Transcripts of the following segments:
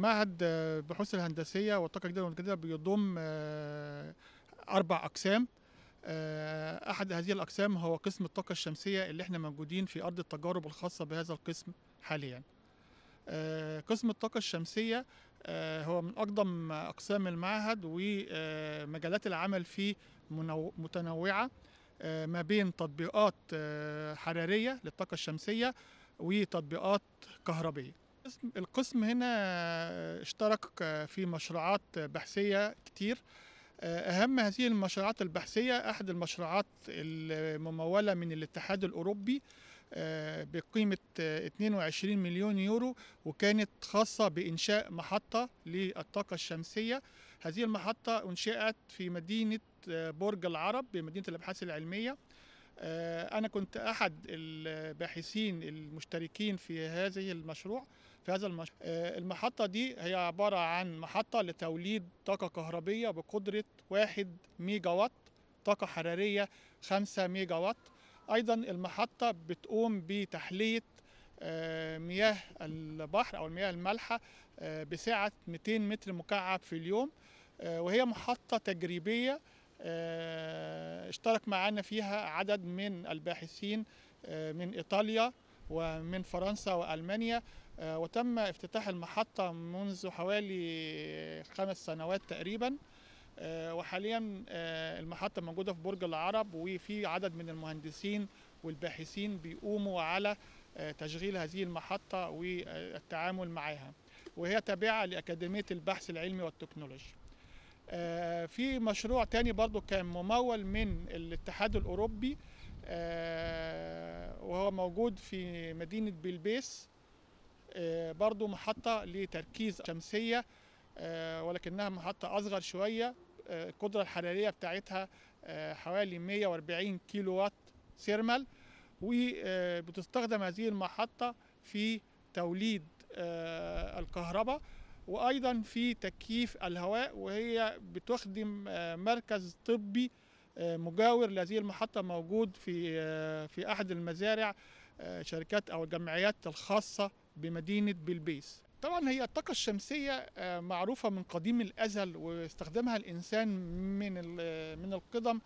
معهد البحوث آه، الهندسيه والطاقه الجديده والمتجدده بيضم آه، اربع اقسام آه، احد هذه الاقسام هو قسم الطاقه الشمسيه اللي احنا موجودين في ارض التجارب الخاصه بهذا القسم حاليا قسم الطاقه الشمسيه هو من اقدم اقسام المعهد ومجالات العمل فيه متنوعه ما بين تطبيقات حراريه للطاقه الشمسيه وتطبيقات كهربيه القسم هنا اشترك في مشروعات بحثية كتير أهم هذه المشروعات البحثية أحد المشروعات الممولة من الاتحاد الأوروبي آه، بقيمة 22 مليون يورو وكانت خاصة بإنشاء محطة للطاقة الشمسية هذه المحطة أنشئت في مدينة آه، برج العرب بمدينة الأبحاث العلمية آه، أنا كنت أحد الباحثين المشتركين في هذه المشروع هذا المشروع آه، المحطة دي هي عبارة عن محطة لتوليد طاقة كهربية بقدرة 1 ميجا وات طاقة حرارية 5 ميجا وات أيضا المحطة بتقوم بتحلية آه، مياه البحر أو المياه المالحة آه، بسعة 200 متر مكعب في اليوم وهي محطة تجريبية اشترك معنا فيها عدد من الباحثين من إيطاليا ومن فرنسا وألمانيا آه، وتم افتتاح المحطة منذ حوالي خمس سنوات تقريبا آه، وحاليا آه، المحطة موجودة في برج العرب وفي عدد من المهندسين والباحثين بيقوموا على تشغيل هذه المحطة والتعامل معها وهي تابعة لأكاديمية البحث العلمي والتكنولوجي في مشروع تاني برضو كان ممول من الاتحاد الأوروبي وهو موجود في مدينة بلبيس آه، برضو محطة لتركيز شمسية آه، ولكنها محطة أصغر شوية آه، القدرة الحرارية بتاعتها حوالي 140 كيلو وات سيرمال وبتستخدم هذه المحطة في توليد الكهرباء وأيضا في تكييف الهواء وهي بتخدم مركز طبي مجاور لهذه المحطة موجود في في أحد المزارع شركات أو الجمعيات الخاصة بمدينة بلبيس طبعا هي الطاقة الشمسية آه، معروفة من قديم الأزل واستخدمها الإنسان من من القدم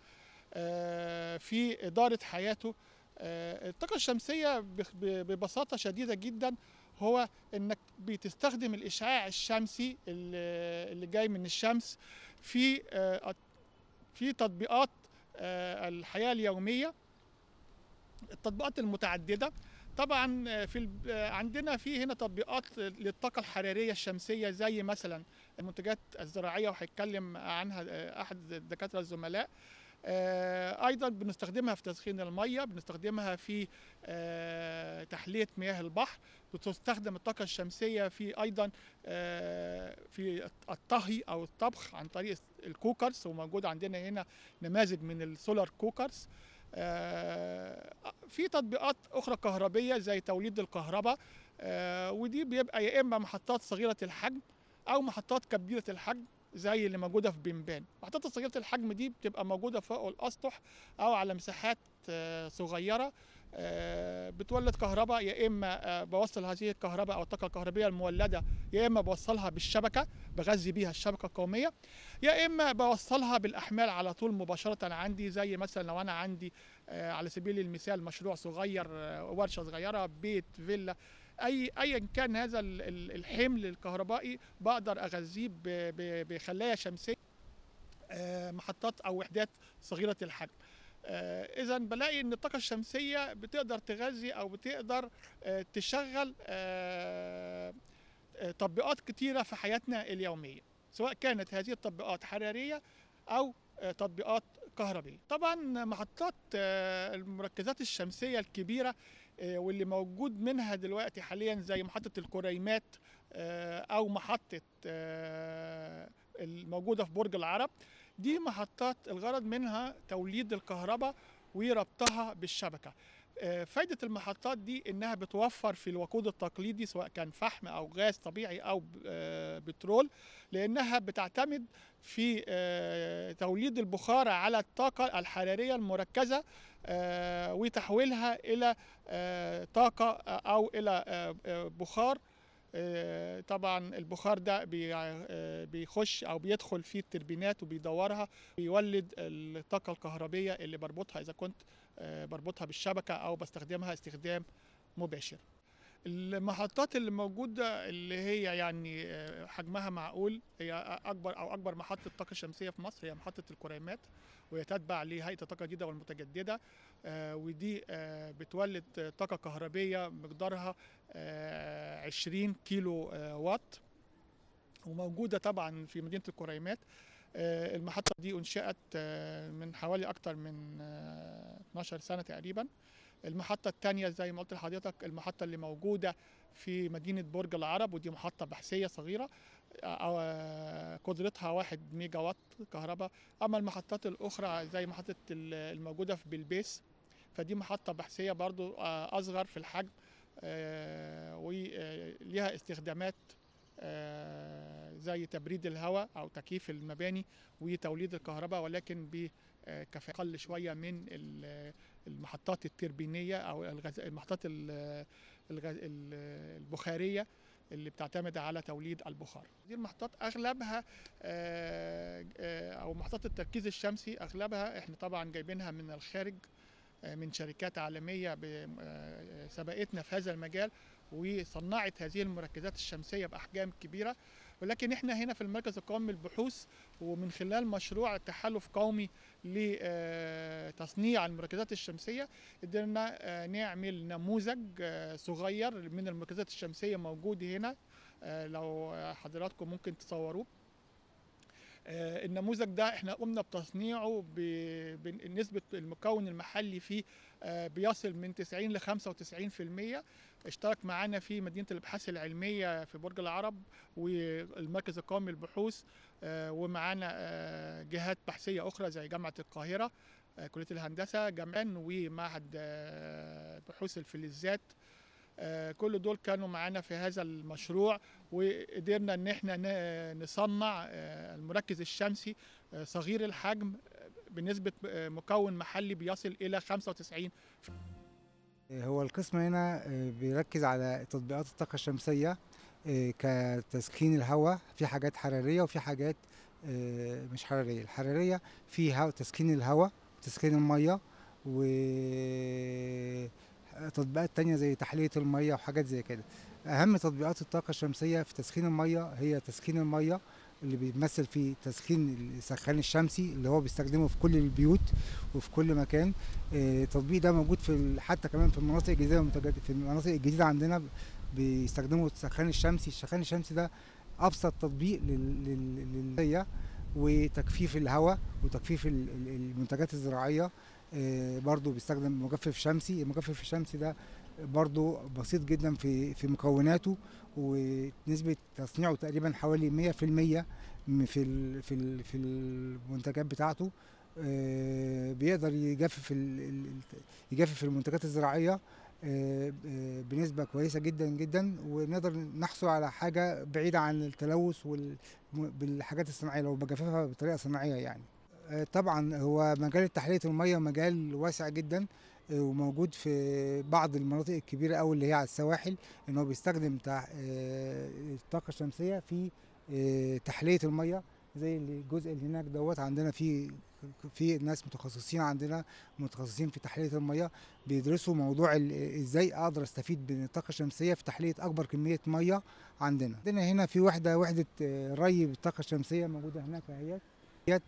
آه، في إدارة حياته آه، الطاقة الشمسية ببساطة شديدة جدا هو انك بتستخدم الاشعاع الشمسي اللي جاي من الشمس في في تطبيقات الحياة اليومية التطبيقات المتعددة طبعا آه، في آه، عندنا في هنا تطبيقات للطاقه الحراريه الشمسيه زي مثلا المنتجات الزراعيه وهيتكلم عنها آه، احد الدكاتره الزملاء ايضا بنستخدمها في تسخين الميه بنستخدمها في تحليه مياه البحر بتستخدم الطاقه الشمسيه في ايضا في الطهي او الطبخ عن طريق الكوكرز وموجود عندنا هنا نماذج من السولار كوكرز آه، في تطبيقات اخرى كهربيه زي توليد الكهرباء آه، ودي بيبقى يا اما محطات صغيره الحجم او محطات كبيره الحجم زي اللي موجوده في بنبان محطات صغيره الحجم دي بتبقى موجوده فوق الاسطح او على مساحات آه، صغيره آه، بتولد كهرباء يا اما آه، بوصل هذه الكهرباء او الطاقه الكهربيه المولده يا اما بوصلها بالشبكه بغذي بيها الشبكه القوميه يا اما بوصلها بالاحمال على طول مباشره عندي زي مثلا لو انا عندي آه، على سبيل المثال مشروع صغير ورشه صغيره بيت فيلا اي ايا كان هذا الحمل الكهربائي بقدر اغذيه بخلايا شمسيه محطات او وحدات صغيره الحجم آه، اذا بلاقي ان الطاقه الشمسيه بتقدر تغذي او بتقدر آه، تشغل آه، تطبيقات كتيره في حياتنا اليوميه سواء كانت هذه التطبيقات حراريه او تطبيقات كهربية طبعا محطات المركزات الشمسية الكبيرة واللي موجود منها دلوقتي حاليا زي محطة الكريمات أو محطة الموجودة في برج العرب دي محطات الغرض منها توليد الكهرباء وربطها بالشبكه آه، فايدة المحطات دي إنها بتوفر في الوقود التقليدي سواء كان فحم أو غاز طبيعي أو آه، بترول لأنها بتعتمد في آه، توليد البخار على الطاقة الحرارية المركزة وتحويلها إلى طاقة أو إلى بخار آه، طبعا البخار ده آه، بيخش او بيدخل في التربينات وبيدورها بيولد الطاقه الكهربيه اللي بربطها اذا كنت آه، بربطها بالشبكه او بستخدمها استخدام مباشر المحطات اللي موجودة اللي هي يعني آه، حجمها معقول هي أكبر أو أكبر محطة طاقة شمسية في مصر هي محطة الكريمات وهي تتبع لهيئة الطاقة الجديدة والمتجددة آه، ودي آه، بتولد طاقة كهربية مقدارها 20 كيلو وات وموجودة طبعا في مدينة الكريمات المحطة دي أنشأت من حوالي أكتر من 12 سنة تقريباً المحطة الثانية زي ما قلت لحضرتك المحطة اللي موجودة في مدينة برج العرب ودي محطة بحثية صغيرة آه، آه، قدرتها واحد ميجا وات كهرباء أما المحطات الأخرى زي محطة الموجودة في بلبيس فدي محطة بحثية برضو آه، أصغر في الحجم وليها استخدامات زي تبريد الهواء او تكييف المباني وتوليد الكهرباء ولكن بكفاءه اقل شويه من المحطات التربينيه او الغز... المحطات الغز... البخاريه اللي بتعتمد على توليد البخار دي المحطات اغلبها آه، آه، او محطات التركيز الشمسي اغلبها احنا طبعا جايبينها من الخارج آه، من شركات عالميه سبقتنا في هذا المجال وصنعت هذه المركزات الشمسيه باحجام كبيره ولكن احنا هنا في المركز القومي للبحوث ومن خلال مشروع تحالف قومي لتصنيع آه، المركزات الشمسيه قدرنا آه، نعمل نموذج آه، صغير من المركزات الشمسيه موجود هنا لو حضراتكم ممكن تصوروه النموذج ده احنا قمنا بتصنيعه بنسبة المكون المحلي فيه بيصل من 90 ل 95% اشترك معانا في مدينه الابحاث العلميه في برج العرب والمركز القومي للبحوث آه، ومعانا آه، جهات بحثيه اخرى زي جامعه القاهره آه، كليه الهندسه جامعان ومعهد بحوث الفلزات كل دول كانوا معانا في هذا المشروع وقدرنا ان احنا نصنع المركز الشمسي صغير الحجم بنسبه مكون محلي بيصل الى 95 آه، هو القسم هنا آه، بيركز على تطبيقات الطاقة الشمسية آه، كتسخين الهواء في حاجات حرارية وفي حاجات مش حرارية الحرارية في تسخين الهواء وتسخين المية وتطبيقات تانية زي تحلية المية وحاجات زي كده أهم تطبيقات الطاقة الشمسية في تسخين المية هي تسخين المية اللي بيتمثل في تسخين السخان الشمسي اللي هو بيستخدمه في كل البيوت وفي كل مكان آه، التطبيق ده موجود في حتى كمان في المناطق الجديده في المناطق الجديده عندنا بيستخدموا السخان الشمسي السخان الشمسي ده ابسط تطبيق للزراعيه وتكفيف الهواء وتكفيف المنتجات الزراعيه آه، برضو بيستخدم مجفف شمسي المجفف الشمسي ده برضو بسيط جدا في في مكوناته ونسبه تصنيعه تقريبا حوالي 100% في ال في في المنتجات بتاعته آه، بيقدر يجفف يجفف المنتجات الزراعيه آه، آه، بنسبه كويسه جدا جدا ونقدر نحصل على حاجه بعيده عن التلوث بالحاجات الصناعيه لو بجففها بطريقه صناعيه يعني طبعا هو مجال تحليه الميه مجال واسع جدا آه، وموجود في بعض المناطق الكبيره قوي اللي هي على السواحل ان هو بيستخدم آه، الطاقه الشمسيه في آه، تحليه الميه زي الجزء اللي هناك دوت عندنا في في ناس متخصصين عندنا متخصصين في تحليه الميه بيدرسوا موضوع ازاي اقدر استفيد من الطاقه الشمسيه في تحليه اكبر كميه ميه عندنا عندنا هنا في وحده وحده ري بالطاقه الشمسيه موجوده هناك اهيت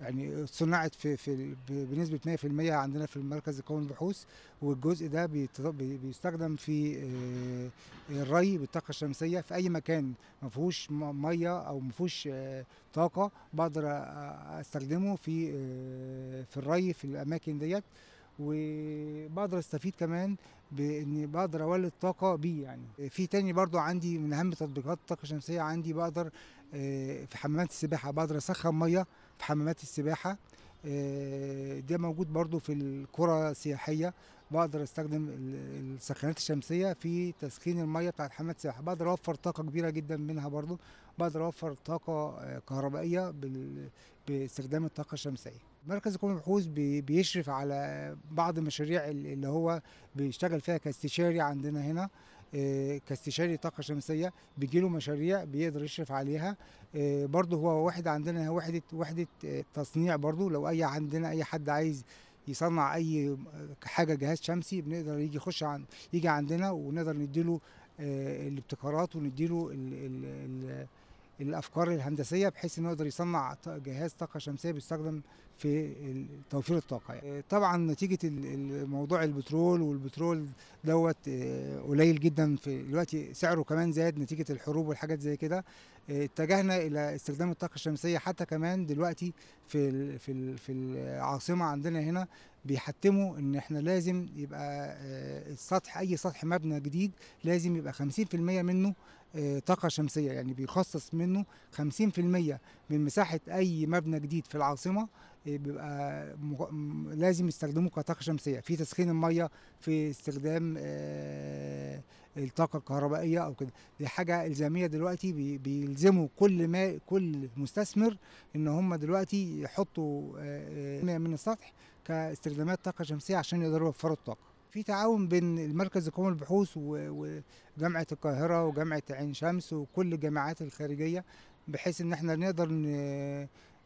يعني صنعت في في بنسبه 100% عندنا في المركز القومي للبحوث والجزء ده بيستخدم في آه، الري بالطاقه الشمسيه في اي مكان ما فيهوش ميه او ما فيهوش آه، طاقه بقدر استخدمه في آه، في الري في الاماكن ديت وبقدر استفيد كمان باني بقدر اولد طاقه بيه يعني في تاني برضو عندي من اهم تطبيقات الطاقه الشمسيه عندي بقدر في حمامات السباحه بقدر اسخن ميه حمامات السباحه آه، ده موجود برضو في القرى السياحيه بقدر استخدم السخانات الشمسيه في تسخين الميه بتاعت حمامات السباحه بقدر اوفر طاقه كبيره جدا منها برضو بقدر اوفر طاقه آه، كهربائيه باستخدام الطاقه الشمسيه مركز القومي البحوث بيشرف على بعض المشاريع اللي هو بيشتغل فيها كاستشاري عندنا هنا آه، كاستشاري طاقه شمسيه بيجي له مشاريع بيقدر يشرف عليها آه، برضه هو واحد عندنا وحده وحده آه، تصنيع برضه لو اي عندنا اي حد عايز يصنع اي حاجه جهاز شمسي بنقدر يجي يخش عن يجي عندنا ونقدر نديله الابتكارات ونديله الافكار الهندسيه بحيث انه يقدر يصنع جهاز طاقه شمسيه بيستخدم في توفير الطاقه يعني. إيه، طبعا نتيجه موضوع البترول والبترول دوت إيه، قليل جدا في دلوقتي سعره كمان زاد نتيجه الحروب والحاجات زي كده إيه، اتجهنا الى استخدام الطاقه الشمسيه حتى كمان دلوقتي في في في العاصمه عندنا هنا بيحتموا ان احنا لازم يبقى آه، السطح اي سطح مبنى جديد لازم يبقى 50% منه آه، طاقة شمسية يعني بيخصص منه 50% من مساحة أي مبنى جديد في العاصمة آه، بيبقى لازم يستخدموه كطاقة شمسية في تسخين المية في استخدام الطاقة الكهربائية أو كده دي حاجة إلزامية دلوقتي بيلزموا كل ما كل مستثمر إن هم دلوقتي يحطوا من السطح كاستخدامات طاقه شمسيه عشان يقدروا يوفروا الطاقه في تعاون بين المركز القومي للبحوث وجامعه القاهره وجامعه عين شمس وكل الجامعات الخارجيه بحيث ان احنا نقدر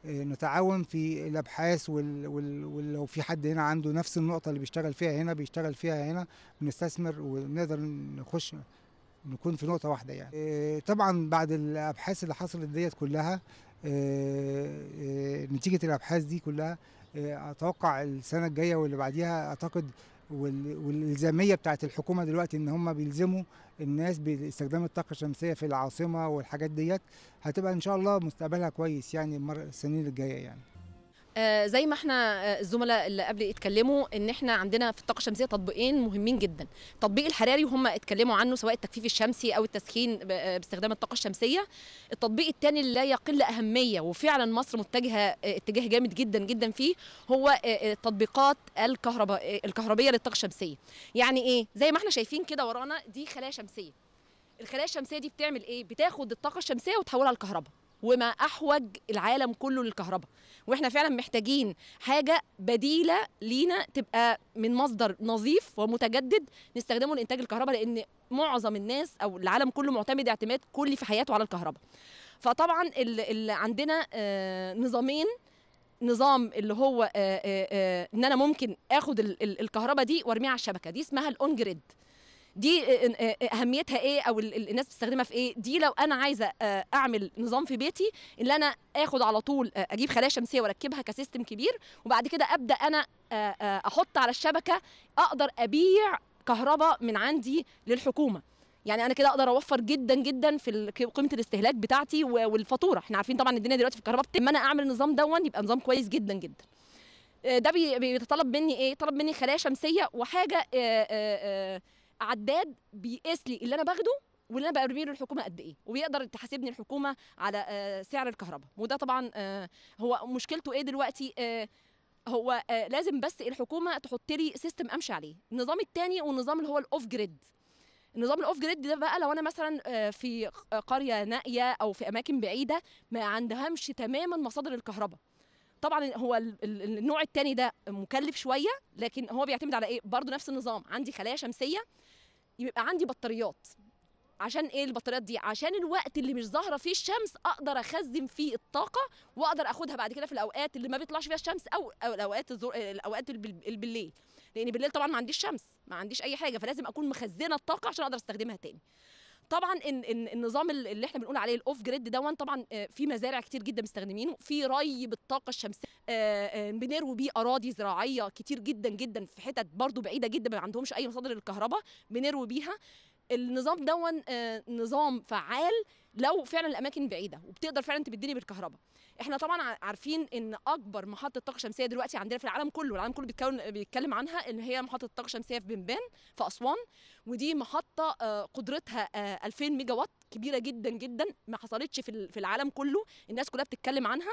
نتعاون في الابحاث ولو في حد هنا عنده نفس النقطه اللي بيشتغل فيها هنا بيشتغل فيها هنا بنستثمر ونقدر نخش نكون في نقطه واحده يعني آه، طبعا بعد الابحاث اللي حصلت ديت كلها آه، آه، نتيجه الابحاث دي كلها اتوقع السنه الجايه واللي بعديها اعتقد والالزاميه بتاعه الحكومه دلوقتي ان هم بيلزموا الناس باستخدام الطاقه الشمسيه في العاصمه والحاجات ديت هتبقى ان شاء الله مستقبلها كويس يعني السنين الجايه يعني آه، زي ما احنا آه، الزملاء اللي قبل اتكلموا ان احنا عندنا في الطاقه الشمسيه تطبيقين مهمين جدا التطبيق الحراري وهم اتكلموا عنه سواء التجفيف الشمسي او التسخين آه، باستخدام الطاقه الشمسيه التطبيق الثاني اللي لا يقل اهميه وفعلا مصر متجهه اتجاه جامد جدا جدا فيه هو التطبيقات الكهرباء الكهربيه للطاقه الشمسيه يعني ايه زي ما احنا شايفين كده ورانا دي خلايا شمسيه الخلايا الشمسيه دي بتعمل ايه بتاخد الطاقه الشمسيه وتحولها لكهرباء وما احوج العالم كله للكهرباء واحنا فعلا محتاجين حاجه بديله لينا تبقى من مصدر نظيف ومتجدد نستخدمه لانتاج الكهرباء لان معظم الناس او العالم كله معتمد اعتماد كلي في حياته على الكهرباء فطبعا اللي عندنا آه، نظامين نظام اللي هو آه، آه، ان انا ممكن اخد الكهرباء دي وارميها على الشبكه دي اسمها الاون جريد دي اهميتها ايه او الناس بتستخدمها في ايه دي لو انا عايزه آه، اعمل نظام في بيتي اللي انا اخد على طول آه، اجيب خلايا شمسيه واركبها كسيستم كبير وبعد كده ابدا انا آه، احط على الشبكه اقدر ابيع كهرباء من عندي للحكومه يعني انا كده اقدر اوفر جدا جدا في قيمه الاستهلاك بتاعتي والفاتوره احنا عارفين طبعا الدنيا دلوقتي في الكهرباء لما انا اعمل النظام دون يبقى نظام كويس جدا جدا ده بيتطلب مني ايه طلب مني خلايا شمسيه وحاجه آآ آآ عداد بيقيس لي اللي انا باخده واللي انا برميه للحكومه قد ايه وبيقدر تحاسبني الحكومه على آه، سعر الكهرباء وده طبعا آه، هو مشكلته ايه دلوقتي آه، هو لازم بس الحكومه تحط لي سيستم امشي عليه النظام الثاني والنظام اللي هو الاوف جريد نظام الاوف جريد ده بقى لو انا مثلا في قريه نائيه او في اماكن بعيده ما عندهمش تماما مصادر الكهرباء طبعا هو النوع الثاني ده مكلف شويه لكن هو بيعتمد على ايه برضه نفس النظام عندي خلايا شمسيه يبقى عندي بطاريات عشان ايه البطاريات دي عشان الوقت اللي مش ظاهره فيه الشمس اقدر اخزن فيه الطاقه واقدر اخدها بعد كده في الاوقات اللي ما بيطلعش فيها الشمس او, أو الاوقات الزر... الاوقات بالليل لان بالليل طبعا ما عنديش شمس ما عنديش اي حاجه فلازم اكون مخزنه الطاقه عشان اقدر استخدمها تاني طبعا النظام اللي احنا بنقول عليه الاوف جريد دون طبعا آه، في مزارع كتير جدا مستخدمينه في ري بالطاقه الشمسيه آه، آه، بنروي بيه اراضي زراعيه كتير جدا جدا في حتت برضو بعيده جدا ما عندهمش اي مصادر للكهرباء بنروي بيها النظام دون آه، نظام فعال لو فعلا الاماكن بعيده وبتقدر فعلا تبدلي بالكهرباء احنا طبعا عارفين ان اكبر محطه طاقه شمسيه دلوقتي عندنا في العالم كله العالم كله بيتكلم عنها ان هي محطه طاقه شمسيه في بنبان في اسوان ودي محطه آه، قدرتها 2000 آه، ميجا وات كبيره جدا جدا ما حصلتش في العالم كله الناس كلها بتتكلم عنها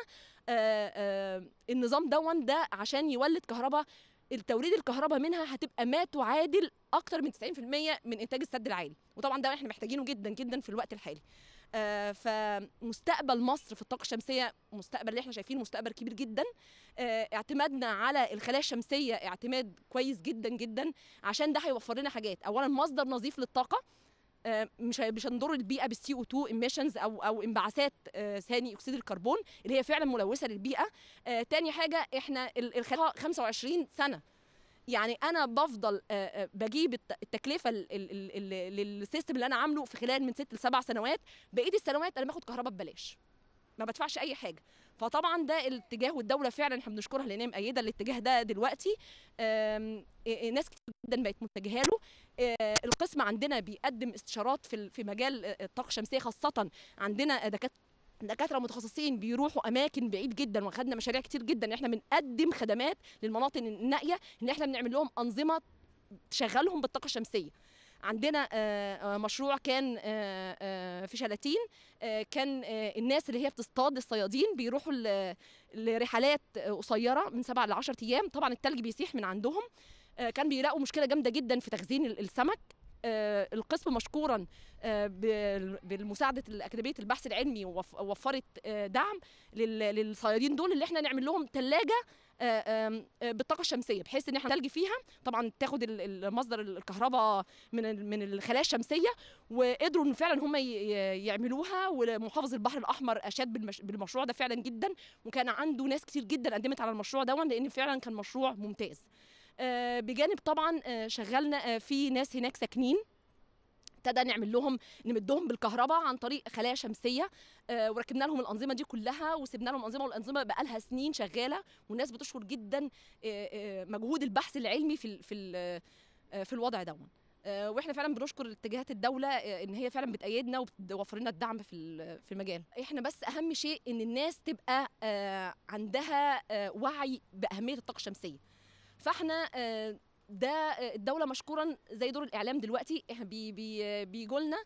النظام دون ده عشان يولد كهرباء التوليد الكهرباء منها هتبقى ما تعادل اكتر من 90% من انتاج السد العالي وطبعا ده احنا محتاجينه جدا جدا في الوقت الحالي آه فمستقبل مصر في الطاقه الشمسيه مستقبل اللي احنا شايفينه مستقبل كبير جدا آه اعتمادنا على الخلايا الشمسيه اعتماد كويس جدا جدا عشان ده هيوفر لنا حاجات اولا مصدر نظيف للطاقه آه، مش مش هنضر البيئه بالسي او 2 ايميشنز او او انبعاثات آه، ثاني اكسيد الكربون اللي هي فعلا ملوثه للبيئه آه، تاني حاجه احنا الخلية 25 سنه يعني انا بفضل بجيب التكلفه للسيستم اللي انا عامله في خلال من ست لسبع سنوات بقيه السنوات انا باخد كهرباء ببلاش ما بدفعش اي حاجه فطبعا ده الاتجاه والدوله فعلا احنا بنشكرها لان هي مؤيده الاتجاه ده دلوقتي ناس كتير جدا بقت متجهه له آه، القسم عندنا بيقدم استشارات في في مجال آه، الطاقه الشمسيه خاصه عندنا دكاتره دكاتره متخصصين بيروحوا اماكن بعيد جدا واخدنا مشاريع كتير جدا ان احنا بنقدم خدمات للمناطق النائيه ان احنا بنعمل لهم انظمه تشغلهم بالطاقه الشمسيه عندنا آه، آه، مشروع كان آه، في شلاتين كان الناس اللي هي بتصطاد الصيادين بيروحوا لرحلات قصيره من سبعة ل 10 ايام طبعا التلج بيسيح من عندهم كان بيلاقوا مشكله جامده جدا في تخزين السمك القسم مشكورا بمساعده اكاديميه البحث العلمي ووفرت دعم للصيادين دول اللي احنا نعمل لهم ثلاجه آه، آه، بالطاقه الشمسيه بحيث ان احنا نتلج فيها طبعا تاخد مصدر الكهرباء من من الخلايا الشمسيه وقدروا ان فعلا هم يعملوها ومحافظ البحر الاحمر اشاد بالمشروع ده فعلا جدا وكان عنده ناس كتير جدا قدمت على المشروع ده لان فعلا كان مشروع ممتاز آه، بجانب طبعا شغلنا في ناس هناك ساكنين ابتدى نعمل لهم نمدهم بالكهرباء عن طريق خلايا شمسيه آه، وركبنا لهم الانظمه دي كلها وسبنا لهم انظمه والانظمه بقى لها سنين شغاله والناس بتشكر جدا آه، آه، مجهود البحث العلمي في في في الوضع ده واحنا فعلا بنشكر اتجاهات الدوله ان هي فعلا بتايدنا وبتوفر لنا الدعم في في المجال احنا بس اهم شيء ان الناس تبقى عندها وعي باهميه الطاقه الشمسيه فاحنا ده الدوله مشكورا زي دور الاعلام دلوقتي بي بي بيجولنا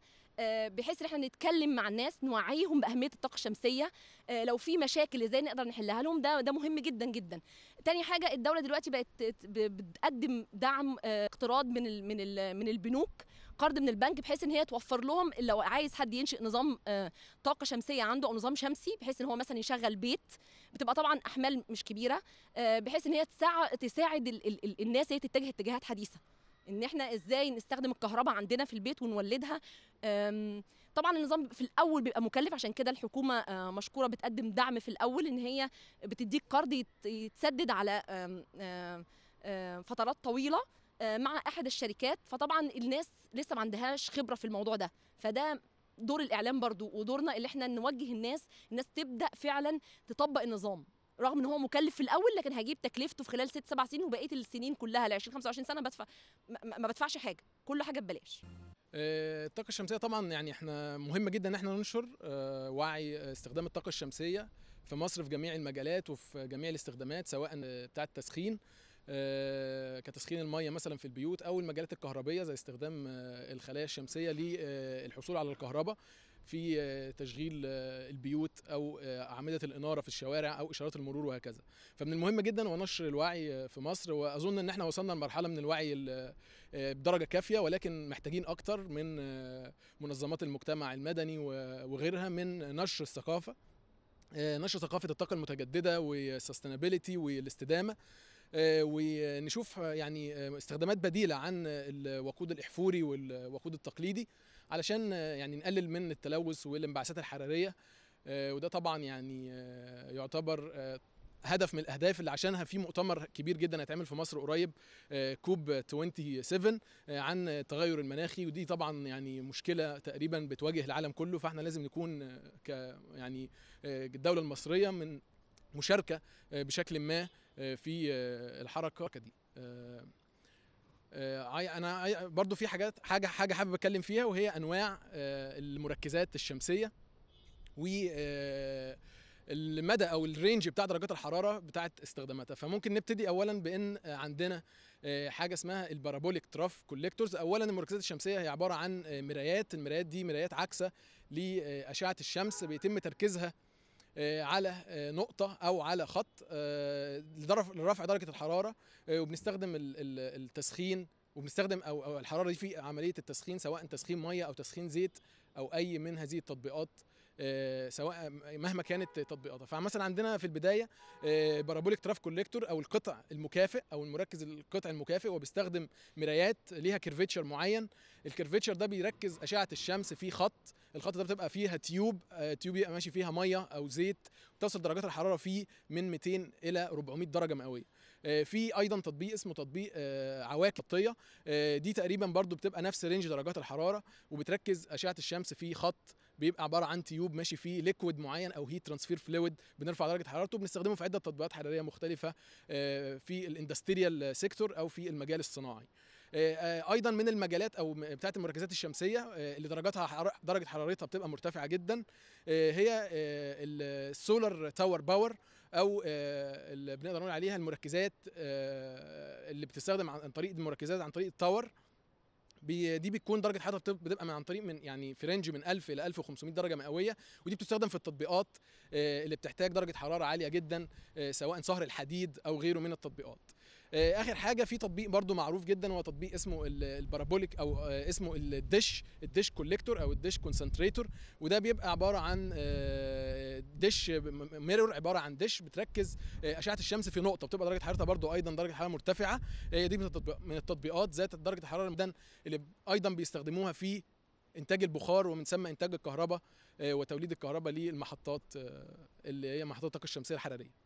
آه، بحيث ان احنا نتكلم مع الناس نوعيهم باهميه الطاقه الشمسيه آه، لو في مشاكل ازاي نقدر نحلها لهم ده ده مهم جدا جدا تاني حاجه الدوله دلوقتي بقت بتقدم دعم آه، اقتراض من من من البنوك قرض من البنك بحيث ان هي توفر لهم لو عايز حد ينشئ نظام آه، طاقه شمسيه عنده او نظام شمسي بحيث ان هو مثلا يشغل بيت بتبقى طبعا احمال مش كبيره آه، بحيث ان هي تساعد الناس هي تتجه اتجاهات حديثه ان احنا ازاي نستخدم الكهرباء عندنا في البيت ونولدها طبعا النظام في الاول بيبقى مكلف عشان كده الحكومه آه، مشكوره بتقدم دعم في الاول ان هي بتديك قرض يتسدد على فترات طويله آه، مع احد الشركات فطبعا الناس لسه ما عندهاش خبره في الموضوع ده فده دور الاعلام برضو ودورنا اللي احنا نوجه الناس الناس تبدا فعلا تطبق النظام رغم ان هو مكلف في الاول لكن هجيب تكلفته في خلال ست سبع سنين وبقيه السنين كلها ل 20 25 سنه بدفع ما بدفعش حاجه كل حاجه ببلاش آه، الطاقه الشمسيه طبعا يعني احنا مهم جدا ان احنا ننشر آه، وعي استخدام الطاقه الشمسيه في مصر في جميع المجالات وفي جميع الاستخدامات سواء بتاع التسخين آه، كتسخين الميه مثلا في البيوت او المجالات الكهربيه زي استخدام آه، الخلايا الشمسيه للحصول آه، على الكهرباء في تشغيل البيوت او اعمده الاناره في الشوارع او اشارات المرور وهكذا فمن المهم جدا هو نشر الوعي في مصر واظن ان احنا وصلنا لمرحله من الوعي بدرجه كافيه ولكن محتاجين اكتر من منظمات المجتمع المدني وغيرها من نشر الثقافه نشر ثقافه الطاقه المتجدده والسستينابيلتي والاستدامه آه، ونشوف يعني آه، استخدامات بديله عن الوقود الاحفوري والوقود التقليدي علشان آه، يعني نقلل من التلوث والانبعاثات الحراريه وده طبعا يعني يعتبر هدف من الاهداف اللي عشانها في مؤتمر كبير جدا هيتعمل في مصر قريب كوب 27 عن التغير المناخي ودي طبعا يعني مشكله تقريبا بتواجه العالم كله فاحنا لازم نكون ك يعني الدوله المصريه من مشاركه بشكل ما آه، في آه، الحركه دي آه، انا برضو في حاجات حاجه حاجه حابب اتكلم فيها وهي انواع المركزات الشمسيه و المدى او الرينج بتاع درجات الحراره بتاعت استخداماتها فممكن نبتدي اولا بان عندنا حاجه اسمها البارابوليك تراف كوليكتورز اولا المركزات الشمسيه هي عباره عن مرايات المرايات دي مرايات عكسه لاشعه الشمس بيتم تركيزها آه، على آه، نقطه او على خط آه، لرفع درجه الحراره وبنستخدم التسخين وبنستخدم او الحراره دي في عمليه التسخين سواء تسخين ميه او تسخين زيت او اي من هذه التطبيقات آه، سواء مهما كانت تطبيقاتها فمثلا عندنا في البدايه بارابوليك تراف كوليكتور او القطع المكافئ او المركز القطع المكافئ وبيستخدم مرايات ليها كيرفيتشر معين الكيرفيتشر ده بيركز اشعه الشمس في خط الخط ده بتبقى فيها تيوب تيوب آه، يبقى ماشي فيها ميه او زيت توصل درجات الحراره فيه من 200 الى 400 درجه مئويه آه، في ايضا تطبيق اسمه تطبيق عواكب خطيه دي تقريبا برضو بتبقى نفس رينج درجات الحراره وبتركز اشعه الشمس في خط بيبقى عباره عن تيوب ماشي فيه ليكويد معين او هيت ترانسفير فلويد بنرفع درجه حرارته بنستخدمه في عده تطبيقات حراريه مختلفه آه، في الاندستريال سيكتور او في المجال الصناعي آه، آه، ايضا من المجالات او بتاعه المركزات الشمسيه اللي درجاتها درجه حرارتها بتبقى مرتفعه جدا هي السولار تاور باور او اللي بنقدر نقول عليها المركزات اللي بتستخدم عن طريق المركزات عن طريق التاور بي دي بتكون درجه حراره بتبقى من عن طريق من يعني في رينج من 1000 الى 1500 درجه مئويه ودي بتستخدم في التطبيقات آه، اللي بتحتاج درجه حراره عاليه جدا آه، سواء صهر الحديد او غيره من التطبيقات آه، اخر حاجه في تطبيق برده معروف جدا هو تطبيق اسمه البارابوليك او اسمه الدش الدش كوليكتور او الدش كونسنتريتور وده بيبقى عباره عن دش ميرور عباره عن دش بتركز آه، اشعه الشمس في نقطه بتبقى درجه حرارتها برضو ايضا درجه حراره مرتفعه هي آه، دي من التطبيقات ذات درجه الحراره اللي ايضا بيستخدموها في انتاج البخار ومن ثم انتاج الكهرباء آه، وتوليد الكهرباء للمحطات اللي هي محطات الطاقه الشمسيه الحراريه